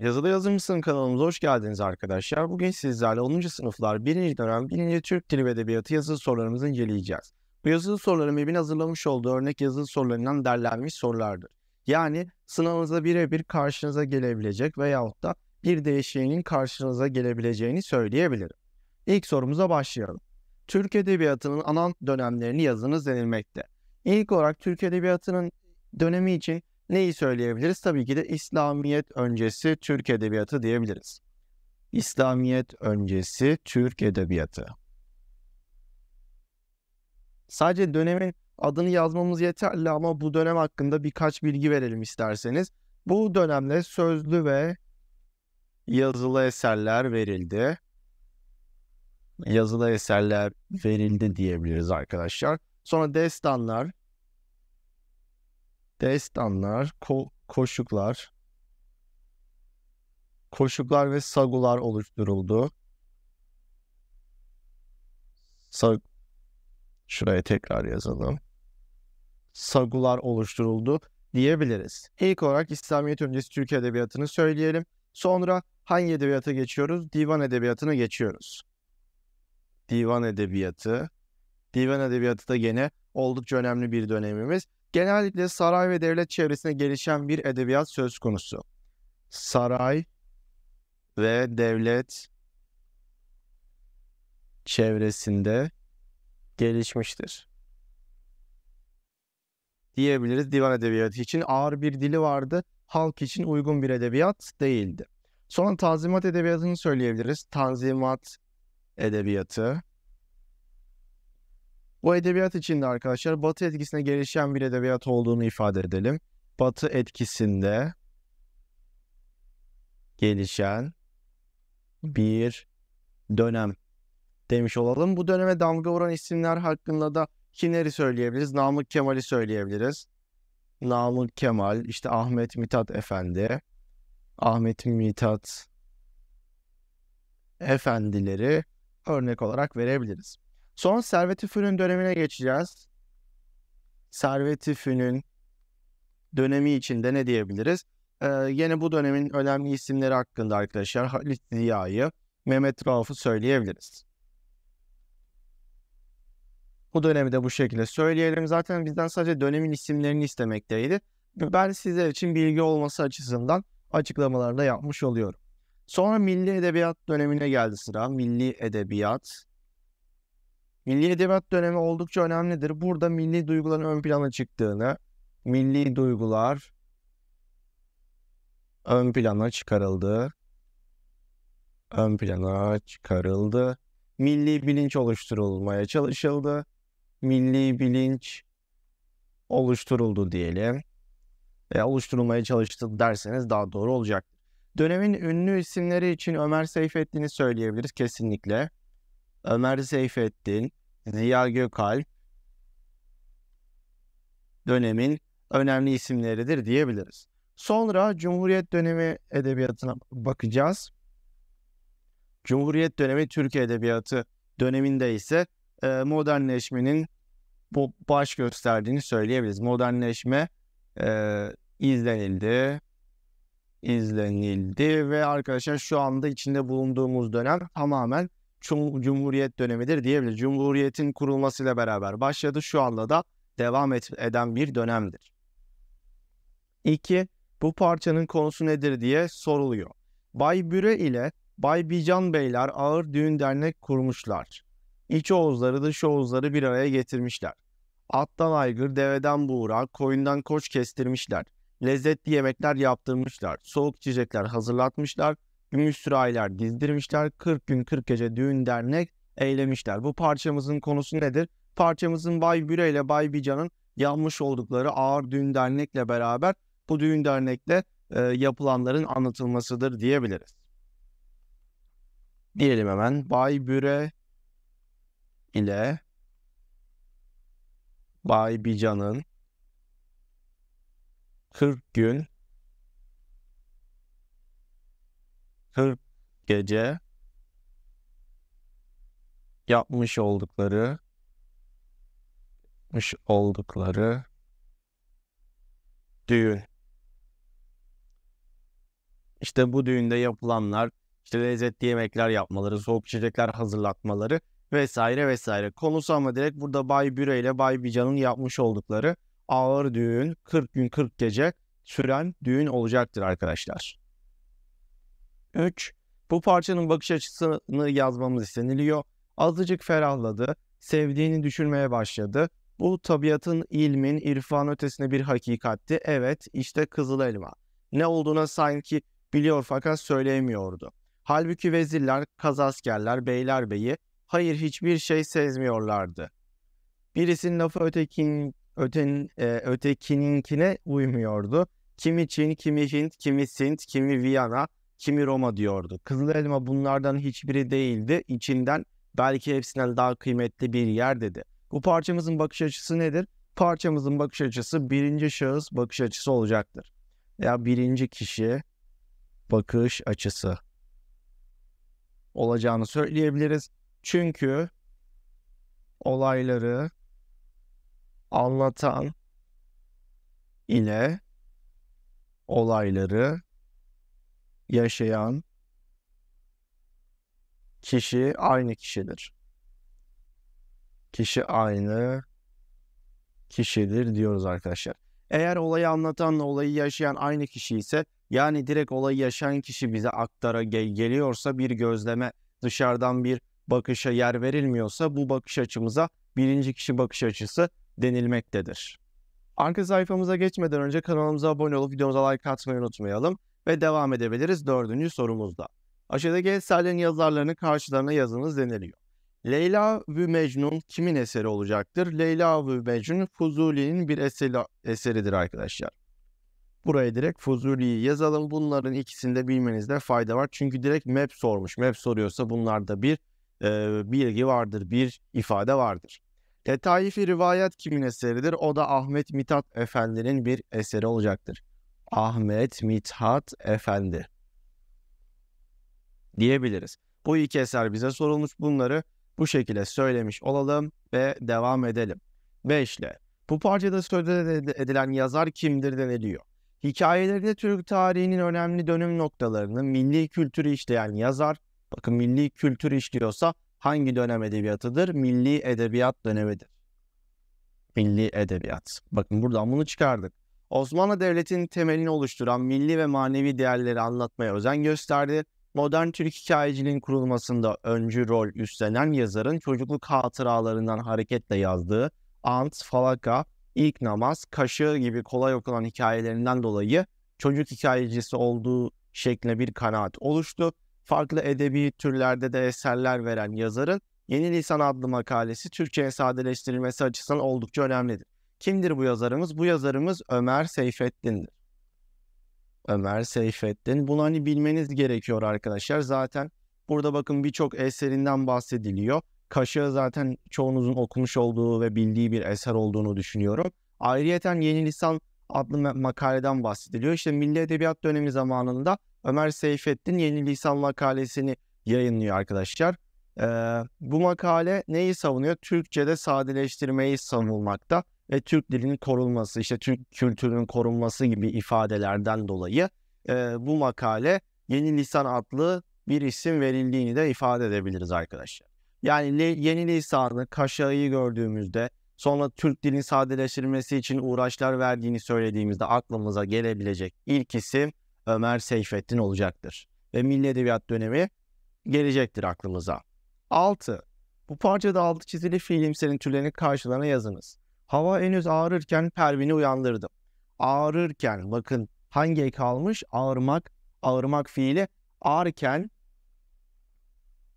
Yazılı Yazımcısın kanalımıza hoş geldiniz arkadaşlar. Bugün sizlerle 10. sınıflar 1. dönem 1. Türk Dili ve Edebiyatı yazılı sorularımızı inceleyeceğiz. Bu yazılı soruların MEB'in hazırlamış olduğu örnek yazılı sorularından derlenmiş sorulardır. Yani sınavınızda birebir karşınıza gelebilecek veyahut da bir değişiğinin karşınıza gelebileceğini söyleyebilirim. İlk sorumuza başlayalım. Türk Edebiyatı'nın anan dönemlerini yazınız denilmekte. İlk olarak Türk Edebiyatı'nın dönemi için Neyi söyleyebiliriz? Tabii ki de İslamiyet öncesi Türk edebiyatı diyebiliriz. İslamiyet öncesi Türk edebiyatı. Sadece dönemin adını yazmamız yeterli ama bu dönem hakkında birkaç bilgi verelim isterseniz. Bu dönemde sözlü ve yazılı eserler verildi. Yazılı eserler verildi diyebiliriz arkadaşlar. Sonra destanlar, destanlar, ko koşuklar, koşuklar ve sagular oluşturuldu. Sag Şuraya tekrar yazalım. Sagular oluşturuldu diyebiliriz. İlk olarak İslamiyet öncesi Türk Edebiyatı'nı söyleyelim. Sonra hangi edebiyata geçiyoruz? Divan Edebiyatı'na geçiyoruz. Divan Edebiyatı. Divan Edebiyatı da gene oldukça önemli bir dönemimiz genellikle saray ve devlet çevresinde gelişen bir edebiyat söz konusu. Saray ve devlet çevresinde gelişmiştir. Diyebiliriz divan edebiyatı için ağır bir dili vardı. Halk için uygun bir edebiyat değildi. Sonra tanzimat edebiyatını söyleyebiliriz. Tanzimat edebiyatı bu edebiyat içinde arkadaşlar Batı etkisine gelişen bir edebiyat olduğunu ifade edelim. Batı etkisinde gelişen bir dönem demiş olalım. Bu döneme damga vuran isimler hakkında da kimleri söyleyebiliriz? Namık Kemal'i söyleyebiliriz. Namık Kemal, işte Ahmet Mithat Efendi, Ahmet Mithat Efendileri örnek olarak verebiliriz. Son Servet-i dönemine geçeceğiz. Servet-i dönemi içinde ne diyebiliriz? Ee, yine bu dönemin önemli isimleri hakkında arkadaşlar Halit Ziya'yı, Mehmet Rauf'u söyleyebiliriz. Bu dönemi de bu şekilde söyleyelim. Zaten bizden sadece dönemin isimlerini istemekteydi. Ben sizler için bilgi olması açısından açıklamalarda yapmış oluyorum. Sonra milli edebiyat dönemine geldi sıra. Milli edebiyat Milli Edebiyat dönemi oldukça önemlidir. Burada milli duyguların ön plana çıktığını, milli duygular ön plana çıkarıldı. Ön plana çıkarıldı. Milli bilinç oluşturulmaya çalışıldı. Milli bilinç oluşturuldu diyelim. E, oluşturulmaya çalıştı derseniz daha doğru olacak. Dönemin ünlü isimleri için Ömer Seyfettin'i söyleyebiliriz kesinlikle. Ömer Seyfettin, Ziya Gökalp dönemin önemli isimleridir diyebiliriz. Sonra Cumhuriyet dönemi edebiyatına bakacağız. Cumhuriyet dönemi Türkiye edebiyatı döneminde ise e, modernleşmenin bu baş gösterdiğini söyleyebiliriz. Modernleşme e, izlenildi, izlenildi ve arkadaşlar şu anda içinde bulunduğumuz dönem tamamen Cumhuriyet dönemidir diyebilir. Cumhuriyetin kurulmasıyla beraber başladı. Şu anda da devam et, eden bir dönemdir. 2. Bu parçanın konusu nedir diye soruluyor. Bay Büre ile Bay Bican Beyler ağır düğün dernek kurmuşlar. İç Oğuzları dış Oğuzları bir araya getirmişler. Attan aygır, deveden buğra, koyundan koç kestirmişler. Lezzetli yemekler yaptırmışlar. Soğuk içecekler hazırlatmışlar gümüş aylar dizdirmişler. 40 gün 40 gece düğün dernek eylemişler. Bu parçamızın konusu nedir? Parçamızın Bay Büre ile Bay Bican'ın yanmış oldukları ağır düğün dernekle beraber bu düğün dernekle e, yapılanların anlatılmasıdır diyebiliriz. Diyelim hemen Bay Büre ile Bay Bican'ın 40 gün 40 gece yapmış oldukları yapmış oldukları düğün. İşte bu düğünde yapılanlar, işte lezzetli yemekler yapmaları, soğuk içecekler hazırlatmaları vesaire vesaire. Konusu ama direkt burada Bay Büre ile Bay Bican'ın yapmış oldukları ağır düğün 40 gün 40 gece süren düğün olacaktır arkadaşlar. 3. Bu parçanın bakış açısını yazmamız isteniliyor. Azıcık ferahladı, sevdiğini düşünmeye başladı. Bu tabiatın, ilmin, irfan ötesine bir hakikatti. Evet, işte kızıl elma. Ne olduğuna sanki biliyor fakat söyleyemiyordu. Halbuki vezirler, kazaskerler, beyler beyi, hayır hiçbir şey sezmiyorlardı. Birisinin lafı ötekin, öten, e, ötekininkine uymuyordu. Kimi Çin, kimi Hint, kimi Sint, kimi Viyana, kimi Roma diyordu. Kızıl elma bunlardan hiçbiri değildi. İçinden belki hepsinden daha kıymetli bir yer dedi. Bu parçamızın bakış açısı nedir? Parçamızın bakış açısı birinci şahıs bakış açısı olacaktır. Ya birinci kişi bakış açısı olacağını söyleyebiliriz. Çünkü olayları anlatan ile olayları yaşayan kişi aynı kişidir. Kişi aynı kişidir diyoruz arkadaşlar. Eğer olayı anlatanla olayı yaşayan aynı kişi ise yani direkt olayı yaşayan kişi bize aktara gel geliyorsa bir gözleme dışarıdan bir bakışa yer verilmiyorsa bu bakış açımıza birinci kişi bakış açısı denilmektedir. Arka sayfamıza geçmeden önce kanalımıza abone olup videomuza like atmayı unutmayalım ve devam edebiliriz dördüncü sorumuzda. Aşağıdaki eserlerin yazarlarını karşılarına yazınız deniliyor. Leyla ve Mecnun kimin eseri olacaktır? Leyla ve Mecnun Fuzuli'nin bir eseri, eseridir arkadaşlar. Buraya direkt Fuzuli'yi yazalım. Bunların ikisini de bilmenizde fayda var. Çünkü direkt map sormuş. Map soruyorsa bunlarda bir e, bilgi vardır, bir ifade vardır. Tetaifi rivayet kimin eseridir? O da Ahmet Mithat Efendi'nin bir eseri olacaktır. Ahmet Mithat Efendi diyebiliriz. Bu iki eser bize sorulmuş. Bunları bu şekilde söylemiş olalım ve devam edelim. 5 bu parçada söz edilen yazar kimdir deniliyor. Hikayelerinde Türk tarihinin önemli dönüm noktalarını milli kültürü işleyen yazar, bakın milli kültür işliyorsa hangi dönem edebiyatıdır? Milli edebiyat dönemidir. Milli edebiyat. Bakın buradan bunu çıkardık. Osmanlı Devleti'nin temelini oluşturan milli ve manevi değerleri anlatmaya özen gösterdi. Modern Türk hikayeciliğin kurulmasında öncü rol üstlenen yazarın çocukluk hatıralarından hareketle yazdığı Ant, Falaka, İlk Namaz, Kaşığı gibi kolay okunan hikayelerinden dolayı çocuk hikayecisi olduğu şeklinde bir kanaat oluştu. Farklı edebi türlerde de eserler veren yazarın Yeni Lisan adlı makalesi Türkçe'ye sadeleştirilmesi açısından oldukça önemlidir. Kimdir bu yazarımız? Bu yazarımız Ömer Seyfettin'dir. Ömer Seyfettin. Bunu hani bilmeniz gerekiyor arkadaşlar. Zaten burada bakın birçok eserinden bahsediliyor. Kaşığı zaten çoğunuzun okumuş olduğu ve bildiği bir eser olduğunu düşünüyorum. Ayrıyeten Yeni Lisan adlı makaleden bahsediliyor. İşte Milli Edebiyat Dönemi zamanında Ömer Seyfettin Yeni Lisan makalesini yayınlıyor arkadaşlar. Ee, bu makale neyi savunuyor? Türkçe'de sadeleştirmeyi savunmakta e, Türk dilinin korunması, işte Türk kültürünün korunması gibi ifadelerden dolayı e, bu makale Yeni Lisan adlı bir isim verildiğini de ifade edebiliriz arkadaşlar. Yani Yeni Lisan'ı, Kaşağı'yı gördüğümüzde sonra Türk dilin sadeleştirilmesi için uğraşlar verdiğini söylediğimizde aklımıza gelebilecek ilk isim Ömer Seyfettin olacaktır. Ve Milli Edebiyat dönemi gelecektir aklımıza. 6. Bu parçada altı çizili fiilimselin türlerini karşılarına yazınız. Hava henüz ağrırken Pervin'i uyandırdım. Ağrırken bakın hangi ek almış? Ağırmak, ağırmak fiili ağrken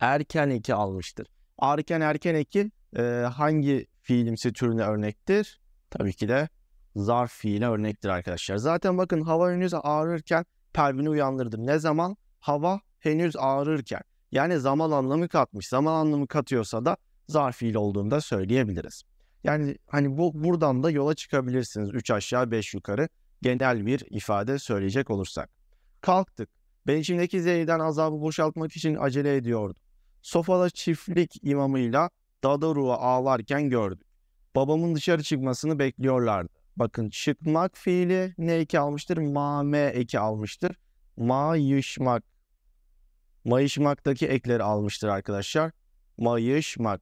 erken eki almıştır. Ağrıken erken eki e, hangi fiilimsi türüne örnektir? Tabii ki de zarf fiile örnektir arkadaşlar. Zaten bakın hava henüz ağrırken Pervin'i uyandırdım. Ne zaman? Hava henüz ağrırken. Yani zaman anlamı katmış. Zaman anlamı katıyorsa da zarf fiil olduğunu da söyleyebiliriz. Yani hani bu buradan da yola çıkabilirsiniz. 3 aşağı 5 yukarı genel bir ifade söyleyecek olursak. Kalktık. Ben içimdeki zehirden azabı boşaltmak için acele ediyordum. Sofada çiftlik imamıyla Dadaru'ya ağlarken gördük. Babamın dışarı çıkmasını bekliyorlardı. Bakın çıkmak fiili ne eki almıştır? Mame eki almıştır. Mayışmak. Mayışmaktaki ekleri almıştır arkadaşlar. Mayışmak.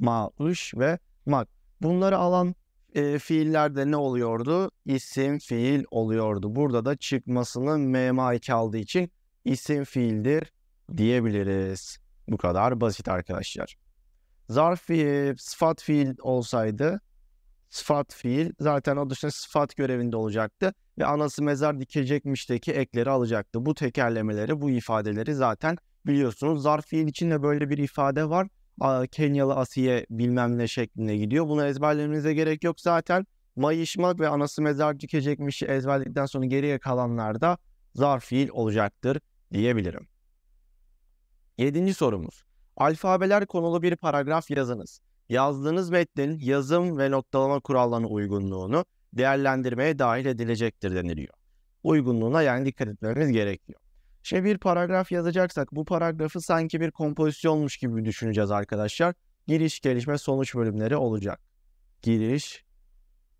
Maış ve mak. Bunları alan e, fiillerde ne oluyordu? İsim fiil oluyordu. Burada da çıkmasının mema iki aldığı için isim fiildir diyebiliriz. Bu kadar basit arkadaşlar. Zarf fiil, sıfat fiil olsaydı sıfat fiil zaten o dışında sıfat görevinde olacaktı ve anası mezar dikecekmişteki ekleri alacaktı. Bu tekerlemeleri, bu ifadeleri zaten biliyorsunuz. Zarf fiil için de böyle bir ifade var. Kenyalı Asiye bilmem ne şeklinde gidiyor. Bunu ezberlemenize gerek yok zaten. Mayışmak ve anası mezar dikecekmiş ezberledikten sonra geriye kalanlar da zarf fiil olacaktır diyebilirim. Yedinci sorumuz. Alfabeler konulu bir paragraf yazınız. Yazdığınız metnin yazım ve noktalama kurallarına uygunluğunu değerlendirmeye dahil edilecektir deniliyor. Uygunluğuna yani dikkat etmemiz gerekiyor. Şimdi şey, bir paragraf yazacaksak bu paragrafı sanki bir kompozisyonmuş gibi düşüneceğiz arkadaşlar. Giriş, gelişme, sonuç bölümleri olacak. Giriş,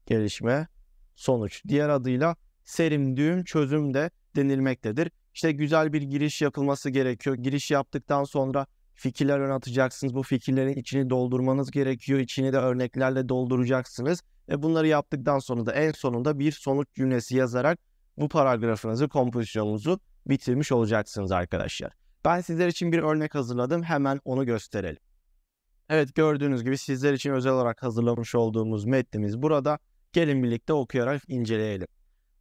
gelişme, sonuç. Diğer adıyla serim, düğüm, çözüm de denilmektedir. İşte güzel bir giriş yapılması gerekiyor. Giriş yaptıktan sonra fikirler ön atacaksınız. Bu fikirlerin içini doldurmanız gerekiyor. İçini de örneklerle dolduracaksınız. Ve bunları yaptıktan sonra da en sonunda bir sonuç cümlesi yazarak bu paragrafınızı, kompozisyonunuzu bitirmiş olacaksınız arkadaşlar. Ben sizler için bir örnek hazırladım. Hemen onu gösterelim. Evet gördüğünüz gibi sizler için özel olarak hazırlamış olduğumuz metnimiz burada. Gelin birlikte okuyarak inceleyelim.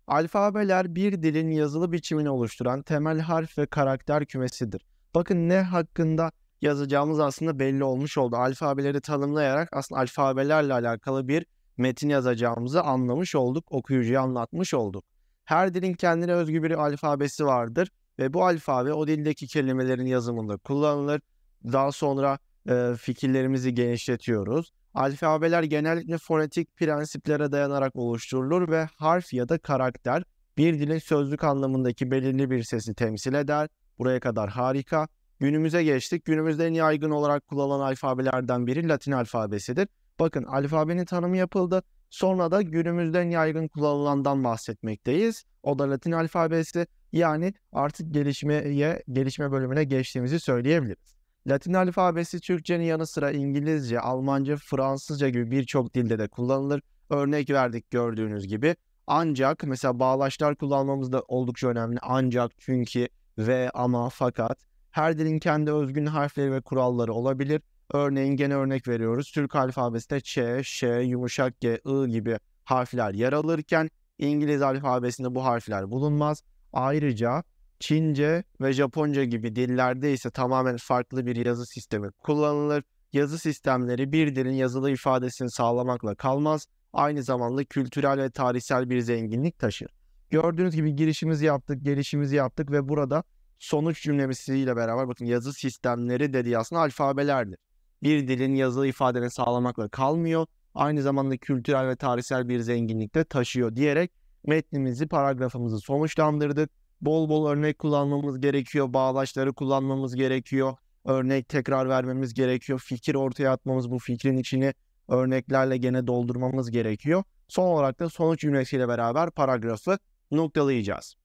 Alfabeler bir dilin yazılı biçimini oluşturan temel harf ve karakter kümesidir. Bakın ne hakkında yazacağımız aslında belli olmuş oldu. Alfabeleri tanımlayarak aslında alfabelerle alakalı bir metin yazacağımızı anlamış olduk, okuyucuya anlatmış olduk. Her dilin kendine özgü bir alfabesi vardır ve bu alfabe o dildeki kelimelerin yazımında kullanılır. Daha sonra e, fikirlerimizi genişletiyoruz. Alfabeler genellikle fonetik prensiplere dayanarak oluşturulur ve harf ya da karakter bir dilin sözlük anlamındaki belirli bir sesi temsil eder. Buraya kadar harika. Günümüze geçtik. Günümüzde en yaygın olarak kullanılan alfabelerden biri Latin alfabesidir. Bakın alfabenin tanımı yapıldı. Sonra da günümüzden yaygın kullanılandan bahsetmekteyiz. O da Latin alfabesi. Yani artık gelişmeye, gelişme bölümüne geçtiğimizi söyleyebiliriz. Latin alfabesi Türkçenin yanı sıra İngilizce, Almanca, Fransızca gibi birçok dilde de kullanılır. Örnek verdik gördüğünüz gibi. Ancak mesela bağlaçlar kullanmamız da oldukça önemli. Ancak, çünkü, ve, ama, fakat her dilin kendi özgün harfleri ve kuralları olabilir. Örneğin gene örnek veriyoruz. Türk alfabesinde Ç, Ş, yumuşak G, I gibi harfler yer alırken İngiliz alfabesinde bu harfler bulunmaz. Ayrıca Çince ve Japonca gibi dillerde ise tamamen farklı bir yazı sistemi kullanılır. Yazı sistemleri bir dilin yazılı ifadesini sağlamakla kalmaz, aynı zamanda kültürel ve tarihsel bir zenginlik taşır. Gördüğünüz gibi girişimizi yaptık, gelişimizi yaptık ve burada sonuç cümlesiyle beraber bakın yazı sistemleri dediği aslında alfabelerdir bir dilin yazılı ifadene sağlamakla kalmıyor. Aynı zamanda kültürel ve tarihsel bir zenginlik de taşıyor diyerek metnimizi, paragrafımızı sonuçlandırdık. Bol bol örnek kullanmamız gerekiyor, bağlaçları kullanmamız gerekiyor, örnek tekrar vermemiz gerekiyor, fikir ortaya atmamız, bu fikrin içini örneklerle gene doldurmamız gerekiyor. Son olarak da sonuç cümlesiyle beraber paragrafı noktalayacağız.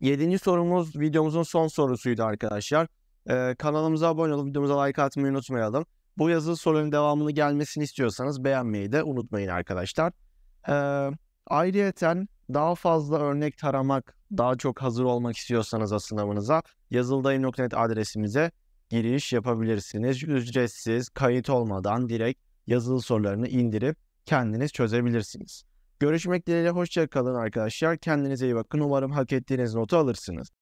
Yedinci sorumuz videomuzun son sorusuydu arkadaşlar. Ee, kanalımıza abone olup videomuza like atmayı unutmayalım. Bu yazılı sorunun devamını gelmesini istiyorsanız beğenmeyi de unutmayın arkadaşlar. Ee, ayrıyeten daha fazla örnek taramak, daha çok hazır olmak istiyorsanız sınavınıza yazıldayım.net adresimize giriş yapabilirsiniz. Ücretsiz, kayıt olmadan direkt yazılı sorularını indirip kendiniz çözebilirsiniz. Görüşmek dileğiyle hoşçakalın arkadaşlar. Kendinize iyi bakın. Umarım hak ettiğiniz notu alırsınız.